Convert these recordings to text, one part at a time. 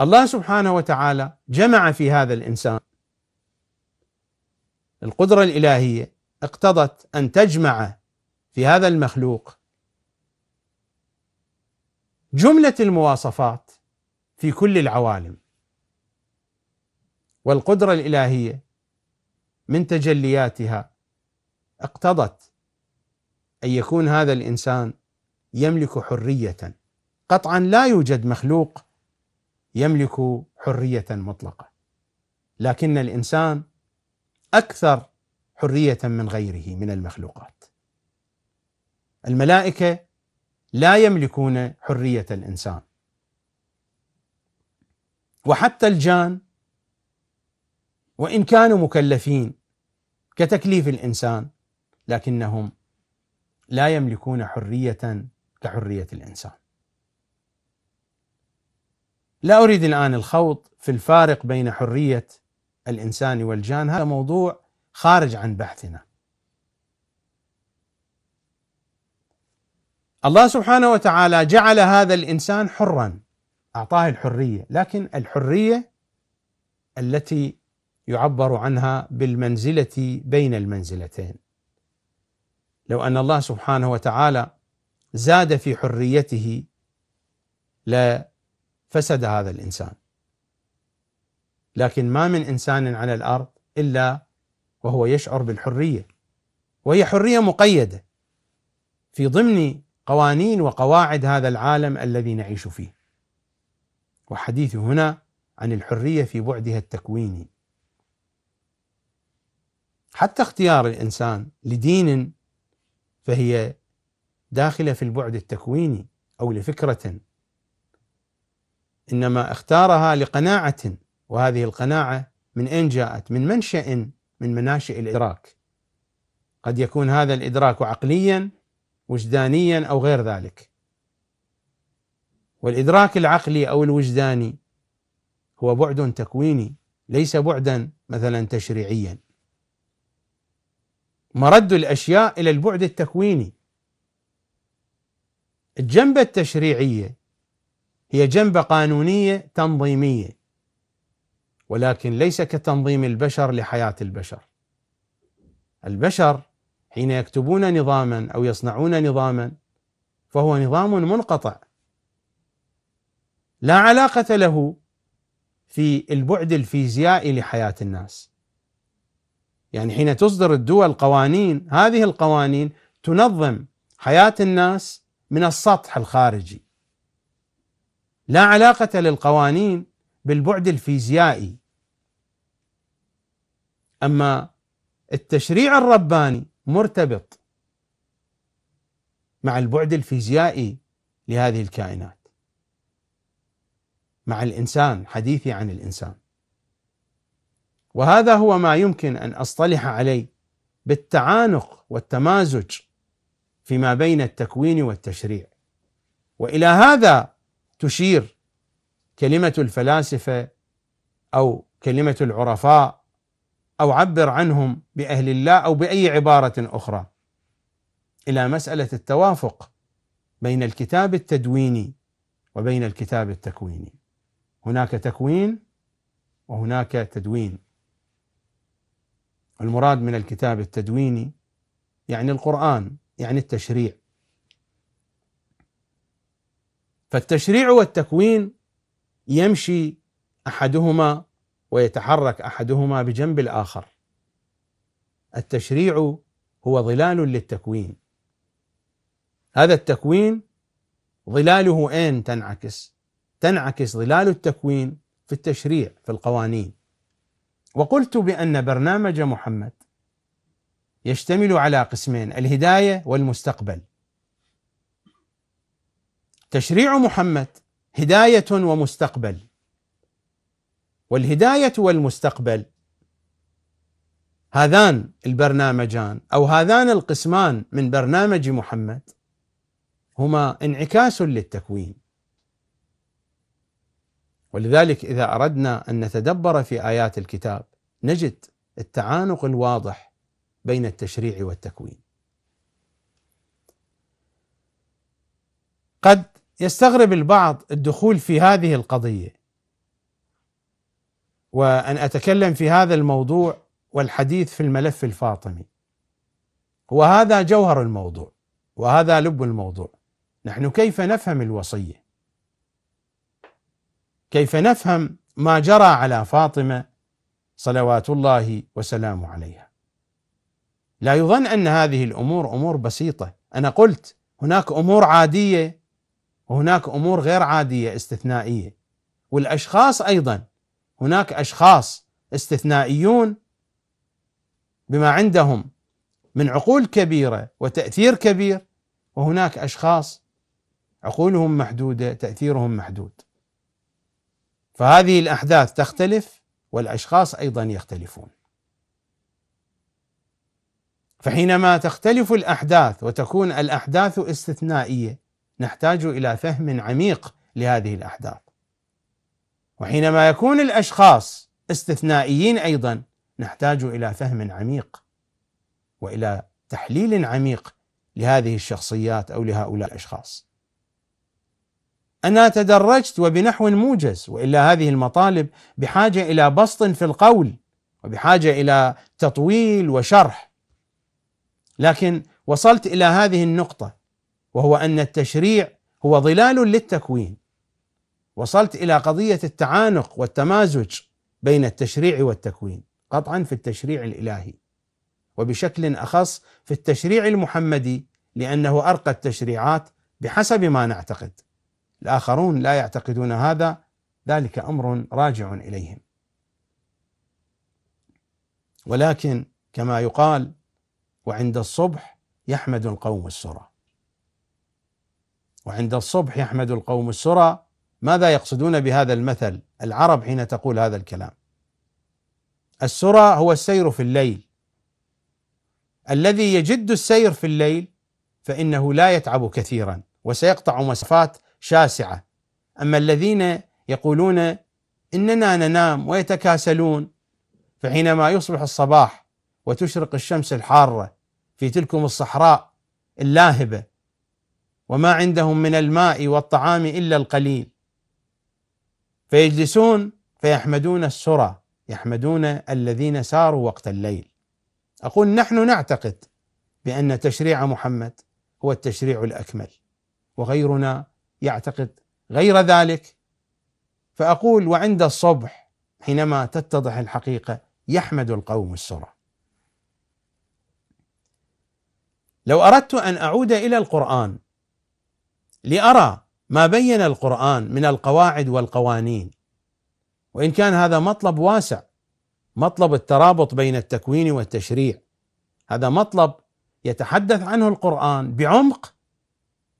الله سبحانه وتعالى جمع في هذا الانسان القدره الالهيه اقتضت ان تجمع في هذا المخلوق جمله المواصفات في كل العوالم والقدره الالهيه من تجلياتها اقتضت ان يكون هذا الانسان يملك حريه قطعا لا يوجد مخلوق يملك حريه مطلقه لكن الانسان اكثر حريه من غيره من المخلوقات الملائكه لا يملكون حريه الانسان وحتى الجان وان كانوا مكلفين كتكليف الانسان لكنهم لا يملكون حريه كحريه الانسان لا اريد الان الخوض في الفارق بين حريه الانسان والجان هذا موضوع خارج عن بحثنا. الله سبحانه وتعالى جعل هذا الانسان حرا اعطاه الحريه، لكن الحريه التي يعبر عنها بالمنزله بين المنزلتين. لو ان الله سبحانه وتعالى زاد في حريته لا فسد هذا الانسان لكن ما من انسان على الارض الا وهو يشعر بالحريه وهي حريه مقيده في ضمن قوانين وقواعد هذا العالم الذي نعيش فيه وحديثي هنا عن الحريه في بعدها التكويني حتى اختيار الانسان لدين فهي داخله في البعد التكويني او لفكره انما اختارها لقناعه وهذه القناعه من اين جاءت؟ من منشأ من مناشئ الادراك قد يكون هذا الادراك عقليا وجدانيا او غير ذلك والادراك العقلي او الوجداني هو بعد تكويني ليس بعدا مثلا تشريعيا مرد الاشياء الى البعد التكويني الجنبة التشريعية هي جنبة قانونية تنظيمية ولكن ليس كتنظيم البشر لحياة البشر البشر حين يكتبون نظاما أو يصنعون نظاما فهو نظام منقطع لا علاقة له في البعد الفيزيائي لحياة الناس يعني حين تصدر الدول قوانين هذه القوانين تنظم حياة الناس من السطح الخارجي لا علاقة للقوانين بالبعد الفيزيائي أما التشريع الرباني مرتبط مع البعد الفيزيائي لهذه الكائنات مع الانسان حديثي عن الانسان وهذا هو ما يمكن ان اصطلح عليه بالتعانق والتمازج فيما بين التكوين والتشريع والى هذا تشير كلمة الفلاسفة أو كلمة العرفاء أو عبر عنهم بأهل الله أو بأي عبارة أخرى إلى مسألة التوافق بين الكتاب التدويني وبين الكتاب التكويني هناك تكوين وهناك تدوين المراد من الكتاب التدويني يعني القرآن يعني التشريع فالتشريع والتكوين يمشي احدهما ويتحرك احدهما بجنب الاخر التشريع هو ظلال للتكوين هذا التكوين ظلاله اين تنعكس تنعكس ظلال التكوين في التشريع في القوانين وقلت بان برنامج محمد يشتمل على قسمين الهدايه والمستقبل تشريع محمد هدايه ومستقبل والهدايه والمستقبل هذان البرنامجان او هذان القسمان من برنامج محمد هما انعكاس للتكوين ولذلك اذا اردنا ان نتدبر في ايات الكتاب نجد التعانق الواضح بين التشريع والتكوين قد يستغرب البعض الدخول في هذه القضيه وان اتكلم في هذا الموضوع والحديث في الملف الفاطمي وهذا جوهر الموضوع وهذا لب الموضوع نحن كيف نفهم الوصيه كيف نفهم ما جرى على فاطمه صلوات الله وسلامه عليها لا يظن ان هذه الامور امور بسيطه انا قلت هناك امور عاديه وهناك امور غير عاديه استثنائيه والاشخاص ايضا هناك اشخاص استثنائيون بما عندهم من عقول كبيره وتاثير كبير وهناك اشخاص عقولهم محدوده تاثيرهم محدود فهذه الاحداث تختلف والاشخاص ايضا يختلفون فحينما تختلف الاحداث وتكون الاحداث استثنائيه نحتاج الى فهم عميق لهذه الاحداث. وحينما يكون الاشخاص استثنائيين ايضا نحتاج الى فهم عميق والى تحليل عميق لهذه الشخصيات او لهؤلاء الاشخاص. انا تدرجت وبنحو موجز والا هذه المطالب بحاجه الى بسط في القول وبحاجه الى تطويل وشرح. لكن وصلت الى هذه النقطه وهو ان التشريع هو ظلال للتكوين وصلت الى قضيه التعانق والتمازج بين التشريع والتكوين قطعا في التشريع الالهي وبشكل اخص في التشريع المحمدي لانه ارقى التشريعات بحسب ما نعتقد الاخرون لا يعتقدون هذا ذلك امر راجع اليهم ولكن كما يقال وعند الصبح يحمد القوم السرى وعند الصبح يحمد القوم السرى ماذا يقصدون بهذا المثل العرب حين تقول هذا الكلام السرى هو السير في الليل الذي يجد السير في الليل فانه لا يتعب كثيرا وسيقطع مسافات شاسعه اما الذين يقولون اننا ننام ويتكاسلون فحينما يصبح الصباح وتشرق الشمس الحاره في تلكم الصحراء اللاهبه وما عندهم من الماء والطعام الا القليل فيجلسون فيحمدون السرى يحمدون الذين ساروا وقت الليل اقول نحن نعتقد بان تشريع محمد هو التشريع الاكمل وغيرنا يعتقد غير ذلك فاقول وعند الصبح حينما تتضح الحقيقه يحمد القوم السرى لو اردت ان اعود الى القران لأرى ما بين القرآن من القواعد والقوانين وإن كان هذا مطلب واسع مطلب الترابط بين التكوين والتشريع هذا مطلب يتحدث عنه القرآن بعمق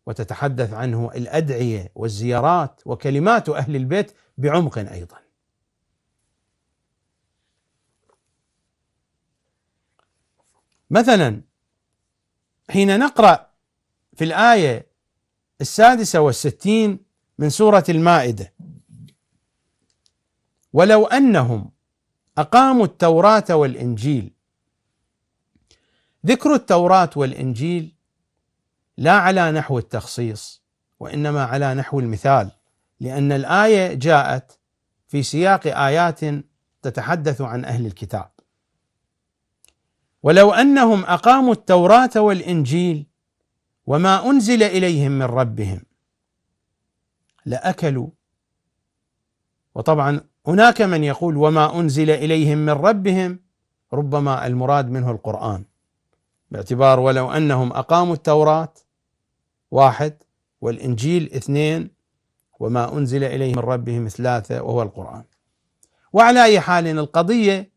وتتحدث عنه الأدعية والزيارات وكلمات أهل البيت بعمق أيضا مثلا حين نقرأ في الآية السادسة والستين من سورة المائدة ولو أنهم أقاموا التوراة والإنجيل ذكر التوراة والإنجيل لا على نحو التخصيص وإنما على نحو المثال لأن الآية جاءت في سياق آيات تتحدث عن أهل الكتاب ولو أنهم أقاموا التوراة والإنجيل وما أنزل إليهم من ربهم لأكلوا وطبعا هناك من يقول وما أنزل إليهم من ربهم ربما المراد منه القرآن باعتبار ولو أنهم أقاموا التوراة واحد والإنجيل اثنين وما أنزل إليهم من ربهم ثلاثة وهو القرآن وعلى أي حال القضية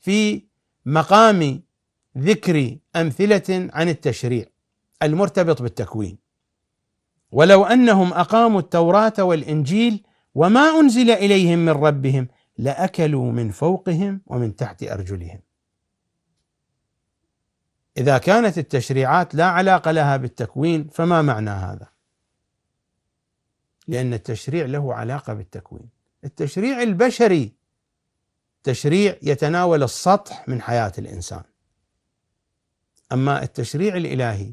في مقام ذكر أمثلة عن التشريع المرتبط بالتكوين ولو انهم اقاموا التوراه والانجيل وما انزل اليهم من ربهم لاكلوا من فوقهم ومن تحت ارجلهم اذا كانت التشريعات لا علاقه لها بالتكوين فما معنى هذا لان التشريع له علاقه بالتكوين التشريع البشري تشريع يتناول السطح من حياه الانسان اما التشريع الالهي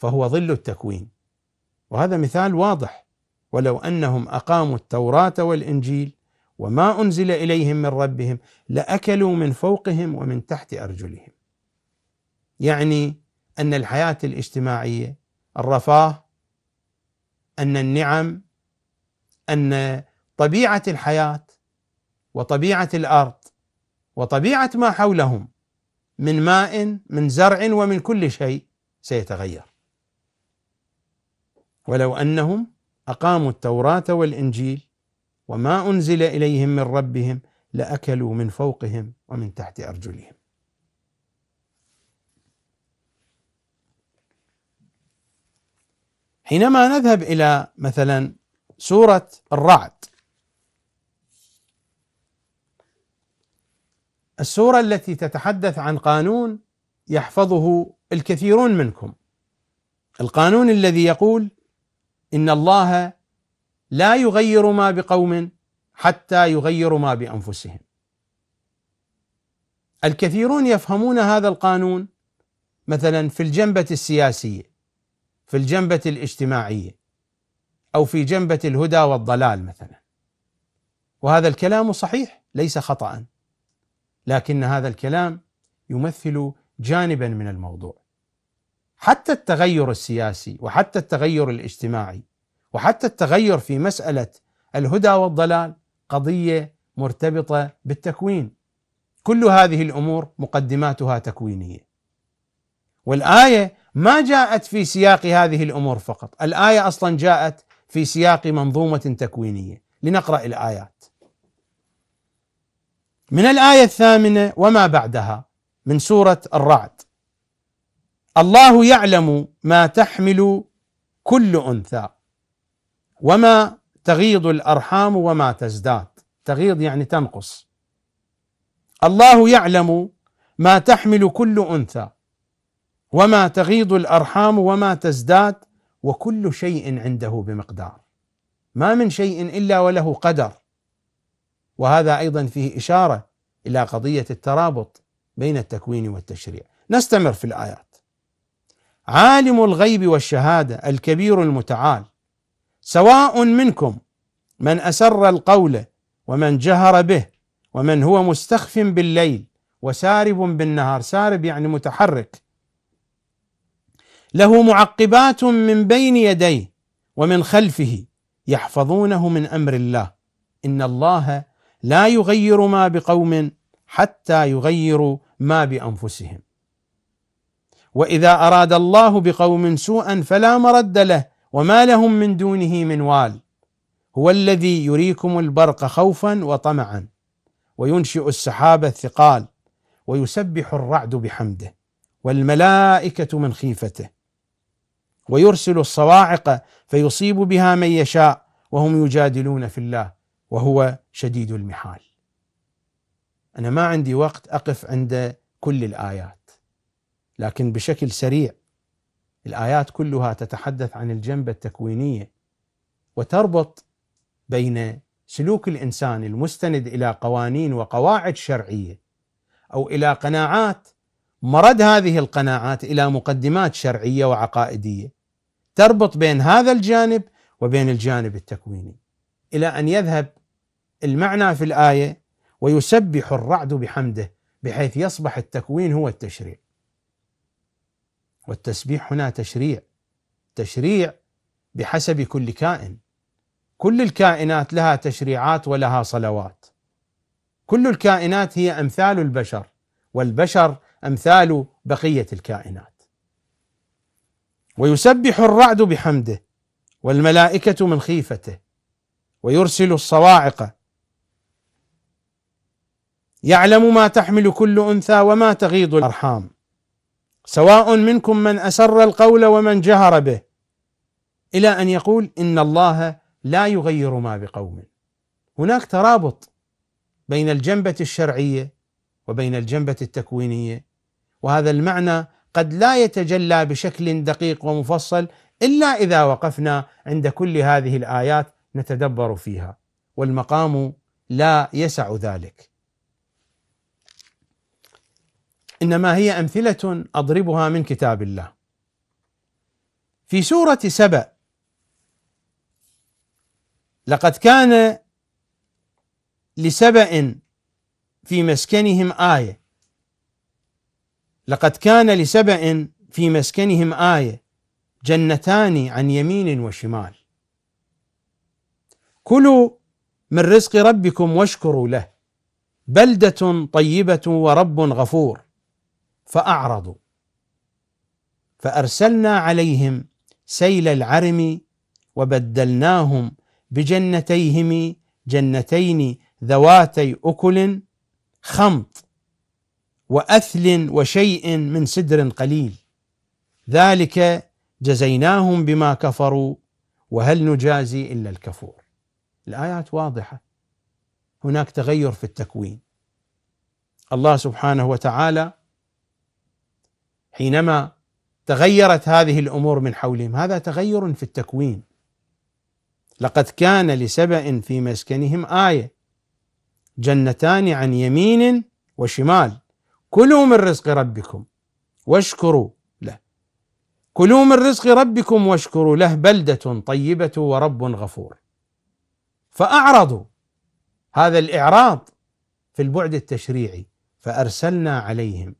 فهو ظل التكوين وهذا مثال واضح ولو انهم اقاموا التوراه والانجيل وما انزل اليهم من ربهم لاكلوا من فوقهم ومن تحت ارجلهم يعني ان الحياه الاجتماعيه الرفاه ان النعم ان طبيعه الحياه وطبيعه الارض وطبيعه ما حولهم من ماء من زرع ومن كل شيء سيتغير ولو انهم اقاموا التوراه والانجيل وما انزل اليهم من ربهم لاكلوا من فوقهم ومن تحت ارجلهم. حينما نذهب الى مثلا سوره الرعد السوره التي تتحدث عن قانون يحفظه الكثيرون منكم القانون الذي يقول إن الله لا يغير ما بقوم حتى يغيروا ما بأنفسهم الكثيرون يفهمون هذا القانون مثلا في الجنبة السياسية في الجنبة الاجتماعية أو في جنبة الهدى والضلال مثلا وهذا الكلام صحيح ليس خطأ لكن هذا الكلام يمثل جانبا من الموضوع حتى التغير السياسي وحتى التغير الاجتماعي وحتى التغير في مساله الهدى والضلال قضيه مرتبطه بالتكوين كل هذه الامور مقدماتها تكوينيه والايه ما جاءت في سياق هذه الامور فقط الايه اصلا جاءت في سياق منظومه تكوينيه لنقرا الايات من الايه الثامنه وما بعدها من سوره الرعد الله يعلم ما تحمل كل انثى وما تغيض الارحام وما تزداد تغيض يعني تنقص الله يعلم ما تحمل كل انثى وما تغيض الارحام وما تزداد وكل شيء عنده بمقدار ما من شيء الا وله قدر وهذا ايضا فيه اشاره الى قضيه الترابط بين التكوين والتشريع نستمر في الايات عالم الغيب والشهاده الكبير المتعال سواء منكم من اسر القول ومن جهر به ومن هو مستخف بالليل وسارب بالنهار سارب يعني متحرك له معقبات من بين يديه ومن خلفه يحفظونه من امر الله ان الله لا يغير ما بقوم حتى يغيروا ما بانفسهم واذا اراد الله بقوم سوءا فلا مرد له وما لهم من دونه من وال هو الذي يريكم البرق خوفا وطمعا وينشئ السحاب الثقال ويسبح الرعد بحمده والملائكه من خيفته ويرسل الصواعق فيصيب بها من يشاء وهم يجادلون في الله وهو شديد المحال انا ما عندي وقت اقف عند كل الايات لكن بشكل سريع الايات كلها تتحدث عن الجنبه التكوينيه وتربط بين سلوك الانسان المستند الى قوانين وقواعد شرعيه او الى قناعات مرد هذه القناعات الى مقدمات شرعيه وعقائديه تربط بين هذا الجانب وبين الجانب التكويني الى ان يذهب المعنى في الايه ويسبح الرعد بحمده بحيث يصبح التكوين هو التشريع والتسبيح هنا تشريع تشريع بحسب كل كائن كل الكائنات لها تشريعات ولها صلوات كل الكائنات هي امثال البشر والبشر امثال بقيه الكائنات ويسبح الرعد بحمده والملائكه من خيفته ويرسل الصواعق يعلم ما تحمل كل انثى وما تغيض الارحام سواء منكم من اسر القول ومن جهر به الى ان يقول ان الله لا يغير ما بقوم هناك ترابط بين الجنبه الشرعيه وبين الجنبه التكوينيه وهذا المعنى قد لا يتجلى بشكل دقيق ومفصل الا اذا وقفنا عند كل هذه الايات نتدبر فيها والمقام لا يسع ذلك انما هي امثله اضربها من كتاب الله في سوره سبأ لقد كان لسبأ في مسكنهم آية لقد كان لسبأ في مسكنهم آية جنتان عن يمين وشمال كلوا من رزق ربكم واشكروا له بلدة طيبة ورب غفور فأعرضوا فأرسلنا عليهم سيل العرم وبدلناهم بجنتيهم جنتين ذواتي أكل خمط وأثل وشيء من سدر قليل ذلك جزيناهم بما كفروا وهل نجازي إلا الكفور الآيات واضحة هناك تغير في التكوين الله سبحانه وتعالى حينما تغيرت هذه الامور من حولهم هذا تغير في التكوين لقد كان لسبأ في مسكنهم آية جنتان عن يمين وشمال كلوا من رزق ربكم واشكروا له كلوا من رزق ربكم واشكروا له بلدة طيبة ورب غفور فأعرضوا هذا الإعراض في البعد التشريعي فأرسلنا عليهم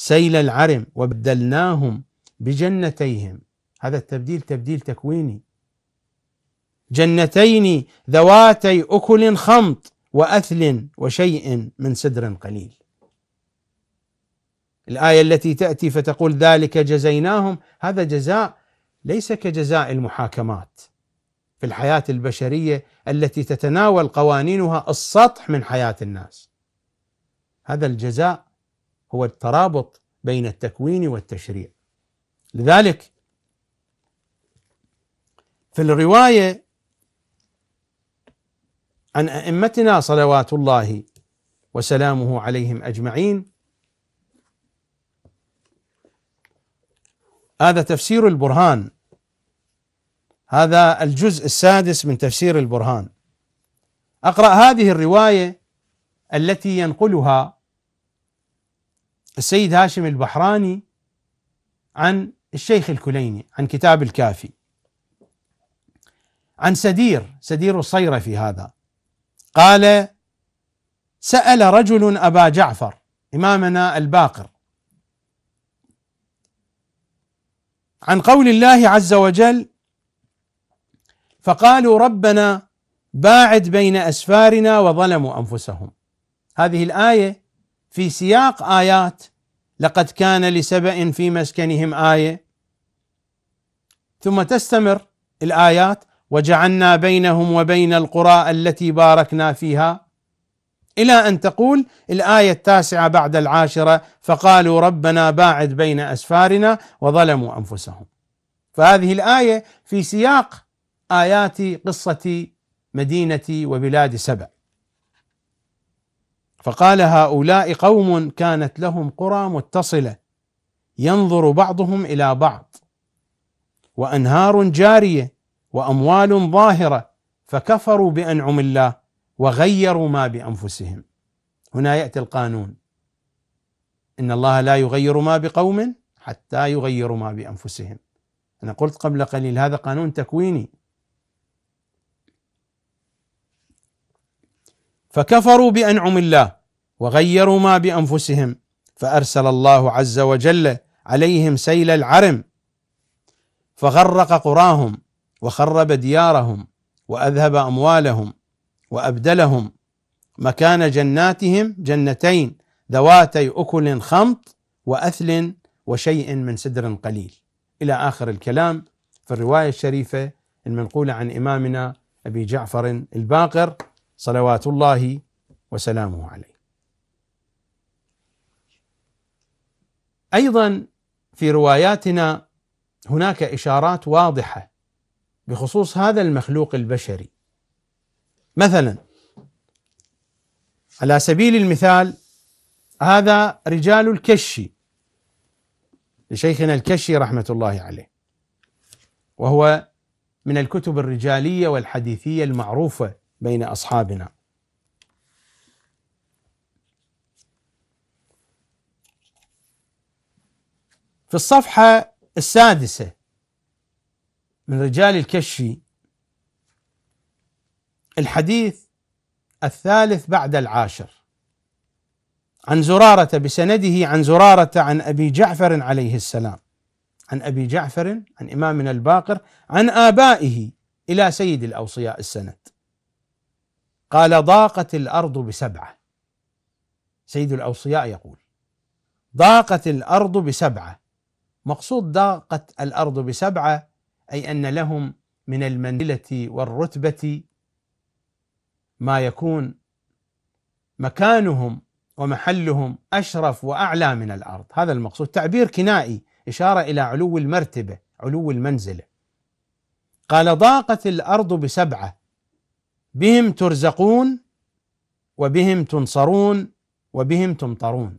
سيل العرم وبدلناهم بجنتيهم هذا التبديل تبديل تكويني جنتين ذواتي اكل خمط واثل وشيء من سدر قليل الايه التي تاتي فتقول ذلك جزيناهم هذا جزاء ليس كجزاء المحاكمات في الحياه البشريه التي تتناول قوانينها السطح من حياه الناس هذا الجزاء هو الترابط بين التكوين والتشريع لذلك في الروايه عن ائمتنا صلوات الله وسلامه عليهم اجمعين هذا تفسير البرهان هذا الجزء السادس من تفسير البرهان اقرا هذه الروايه التي ينقلها السيد هاشم البحراني عن الشيخ الكليني عن كتاب الكافي عن سدير سدير الصيرفي هذا قال سأل رجل أبا جعفر إمامنا الباقر عن قول الله عز وجل فقالوا ربنا باعد بين أسفارنا وظلموا أنفسهم هذه الآية في سياق آيات لقد كان لسبأ في مسكنهم آية ثم تستمر الآيات وجعلنا بينهم وبين القرى التي باركنا فيها إلى أن تقول الآية التاسعة بعد العاشرة فقالوا ربنا باعد بين أسفارنا وظلموا أنفسهم فهذه الآية في سياق آيات قصة مدينة وبلاد سبأ فقال هؤلاء قوم كانت لهم قرى متصله ينظر بعضهم الى بعض وانهار جاريه واموال ظاهره فكفروا بانعم الله وغيروا ما بانفسهم هنا ياتي القانون ان الله لا يغير ما بقوم حتى يغيروا ما بانفسهم انا قلت قبل قليل هذا قانون تكويني فكفروا بانعم الله وغيروا ما بانفسهم فارسل الله عز وجل عليهم سيل العرم فغرق قراهم وخرب ديارهم واذهب اموالهم وابدلهم مكان جناتهم جنتين ذواتي اكل خمط واثل وشيء من سدر قليل الى اخر الكلام في الروايه الشريفه المنقوله عن امامنا ابي جعفر الباقر صلوات الله وسلامه عليه. ايضا في رواياتنا هناك اشارات واضحه بخصوص هذا المخلوق البشري. مثلا على سبيل المثال هذا رجال الكشي لشيخنا الكشي رحمه الله عليه. وهو من الكتب الرجاليه والحديثيه المعروفه بين أصحابنا في الصفحة السادسة من رجال الكشف الحديث الثالث بعد العاشر عن زرارة بسنده عن زرارة عن أبي جعفر عليه السلام عن أبي جعفر عن إمامنا الباقر عن آبائه إلى سيد الأوصياء السند قال ضاقت الارض بسبعه سيد الاوصياء يقول ضاقت الارض بسبعه مقصود ضاقت الارض بسبعه اي ان لهم من المنزله والرتبه ما يكون مكانهم ومحلهم اشرف واعلى من الارض هذا المقصود تعبير كنائي اشاره الى علو المرتبه علو المنزله قال ضاقت الارض بسبعه بهم ترزقون وبهم تنصرون وبهم تمطرون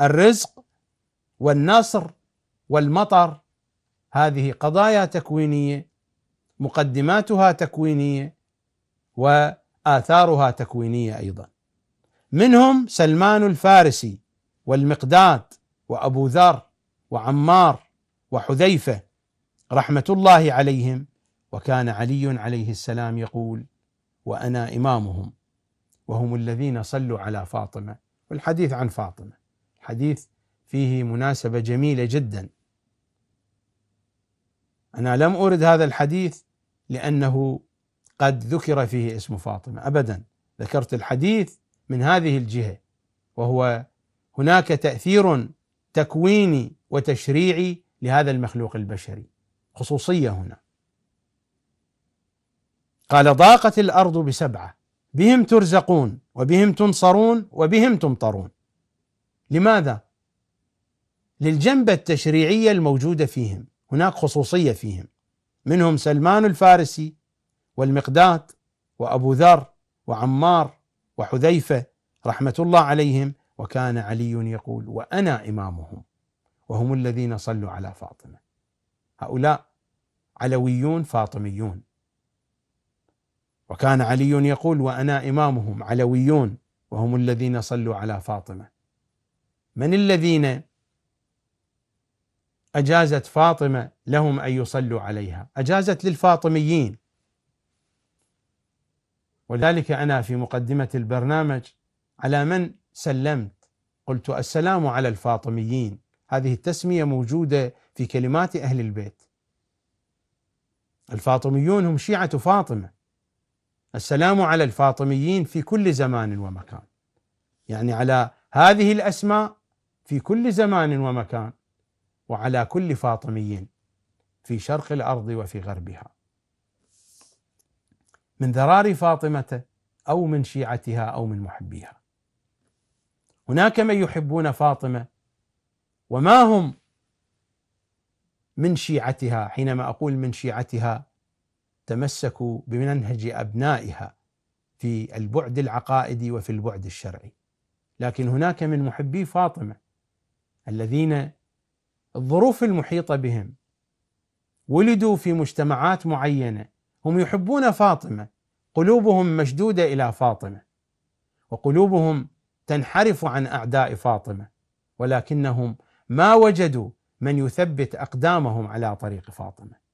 الرزق والنصر والمطر هذه قضايا تكوينيه مقدماتها تكوينيه واثارها تكوينيه ايضا منهم سلمان الفارسي والمقداد وابو ذر وعمار وحذيفه رحمه الله عليهم وكان علي عليه السلام يقول وانا امامهم وهم الذين صلوا على فاطمه والحديث عن فاطمه الحديث فيه مناسبه جميله جدا انا لم ارد هذا الحديث لانه قد ذكر فيه اسم فاطمه ابدا ذكرت الحديث من هذه الجهه وهو هناك تاثير تكويني وتشريعي لهذا المخلوق البشري خصوصيه هنا قال ضاقت الارض بسبعه بهم ترزقون وبهم تنصرون وبهم تمطرون لماذا؟ للجنبه التشريعيه الموجوده فيهم هناك خصوصيه فيهم منهم سلمان الفارسي والمقداد وابو ذر وعمار وحذيفه رحمه الله عليهم وكان علي يقول وانا امامهم وهم الذين صلوا على فاطمه هؤلاء علويون فاطميون وكان علي يقول وانا امامهم علويون وهم الذين صلوا على فاطمه من الذين اجازت فاطمه لهم ان يصلوا عليها اجازت للفاطميين ولذلك انا في مقدمه البرنامج على من سلمت قلت السلام على الفاطميين هذه التسميه موجوده في كلمات اهل البيت الفاطميون هم شيعه فاطمه السلام على الفاطميين في كل زمان ومكان يعني على هذه الاسماء في كل زمان ومكان وعلى كل فاطمي في شرق الارض وفي غربها من ذرار فاطمه او من شيعتها او من محبيها هناك من يحبون فاطمه وما هم من شيعتها حينما اقول من شيعتها تمسكوا بمنهج أبنائها في البعد العقائدي وفي البعد الشرعي لكن هناك من محبي فاطمة الذين الظروف المحيطة بهم ولدوا في مجتمعات معينة هم يحبون فاطمة قلوبهم مشدودة إلى فاطمة وقلوبهم تنحرف عن أعداء فاطمة ولكنهم ما وجدوا من يثبت أقدامهم على طريق فاطمة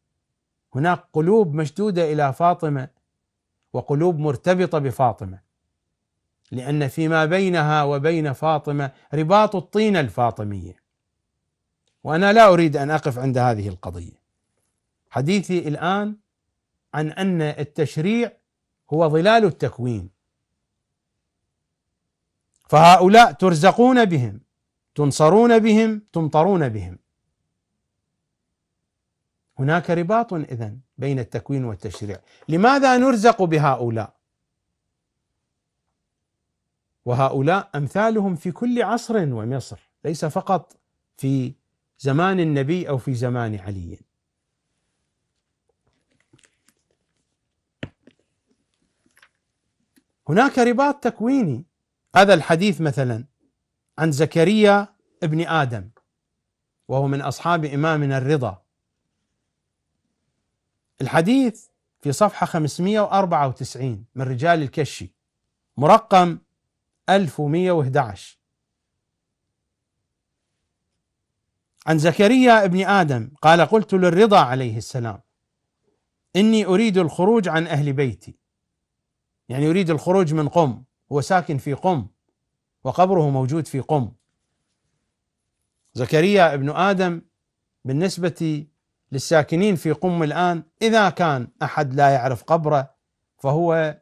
هناك قلوب مشدوده الى فاطمه وقلوب مرتبطه بفاطمه لان فيما بينها وبين فاطمه رباط الطينه الفاطميه وانا لا اريد ان اقف عند هذه القضيه حديثي الان عن ان التشريع هو ظلال التكوين فهؤلاء ترزقون بهم تنصرون بهم تمطرون بهم هناك رباط اذا بين التكوين والتشريع، لماذا نرزق بهؤلاء؟ وهؤلاء امثالهم في كل عصر ومصر، ليس فقط في زمان النبي او في زمان علي. هناك رباط تكويني هذا الحديث مثلا عن زكريا ابن ادم وهو من اصحاب امامنا الرضا الحديث في صفحة 594 من رجال الكشي مرقم 1111 عن زكريا ابن آدم قال قلت للرضا عليه السلام إني أريد الخروج عن أهل بيتي يعني يريد الخروج من قم هو ساكن في قم وقبره موجود في قم زكريا ابن آدم بالنسبة للساكنين في قم الآن إذا كان أحد لا يعرف قبره فهو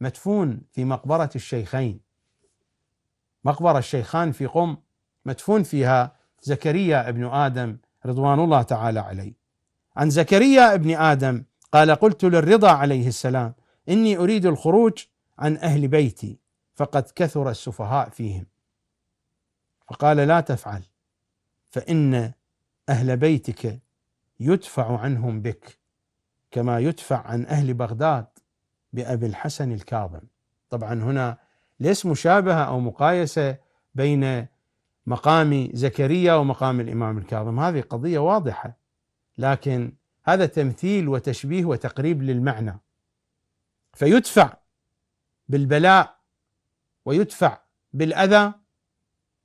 مدفون في مقبرة الشيخين مقبرة الشيخان في قم مدفون فيها زكريا ابن آدم رضوان الله تعالى عليه عن زكريا ابن آدم قال قلت للرضا عليه السلام إني أريد الخروج عن أهل بيتي فقد كثر السفهاء فيهم فقال لا تفعل فإن أهل بيتك يدفع عنهم بك كما يدفع عن اهل بغداد بابي الحسن الكاظم طبعا هنا ليس مشابهه او مقايسه بين مقام زكريا ومقام الامام الكاظم هذه قضيه واضحه لكن هذا تمثيل وتشبيه وتقريب للمعنى فيدفع بالبلاء ويدفع بالاذى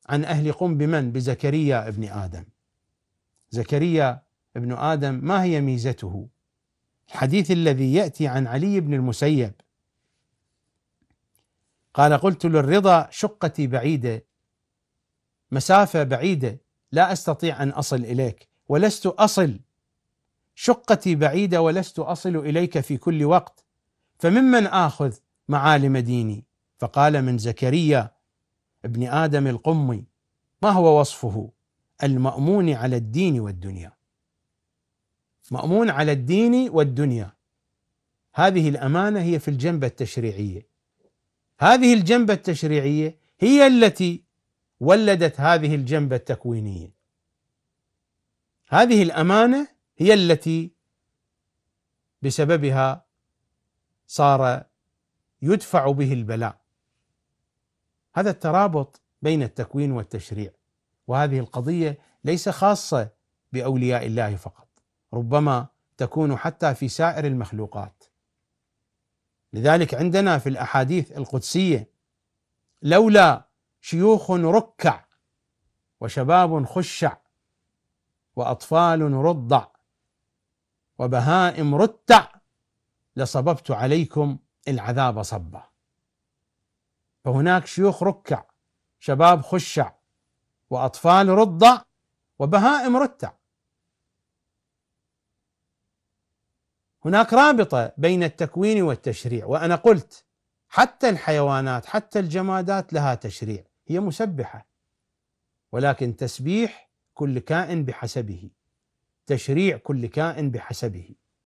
عن اهل قم بمن؟ بزكريا ابن ادم زكريا ابن ادم ما هي ميزته؟ الحديث الذي ياتي عن علي بن المسيب قال قلت للرضا شقتي بعيده مسافه بعيده لا استطيع ان اصل اليك ولست اصل شقتي بعيده ولست اصل اليك في كل وقت فممن اخذ معالم ديني فقال من زكريا ابن ادم القمي ما هو وصفه المامون على الدين والدنيا مأمون على الدين والدنيا هذه الأمانة هي في الجنبة التشريعية هذه الجنبة التشريعية هي التي ولدت هذه الجنبة التكوينية هذه الأمانة هي التي بسببها صار يدفع به البلاء هذا الترابط بين التكوين والتشريع وهذه القضية ليس خاصة بأولياء الله فقط ربما تكون حتى في سائر المخلوقات لذلك عندنا في الاحاديث القدسيه لولا شيوخ ركع وشباب خشع واطفال رضع وبهائم رتع لصببت عليكم العذاب صبا فهناك شيوخ ركع شباب خشع واطفال رضع وبهائم رتع هناك رابطه بين التكوين والتشريع وانا قلت حتى الحيوانات حتى الجمادات لها تشريع هي مسبحه ولكن تسبيح كل كائن بحسبه تشريع كل كائن بحسبه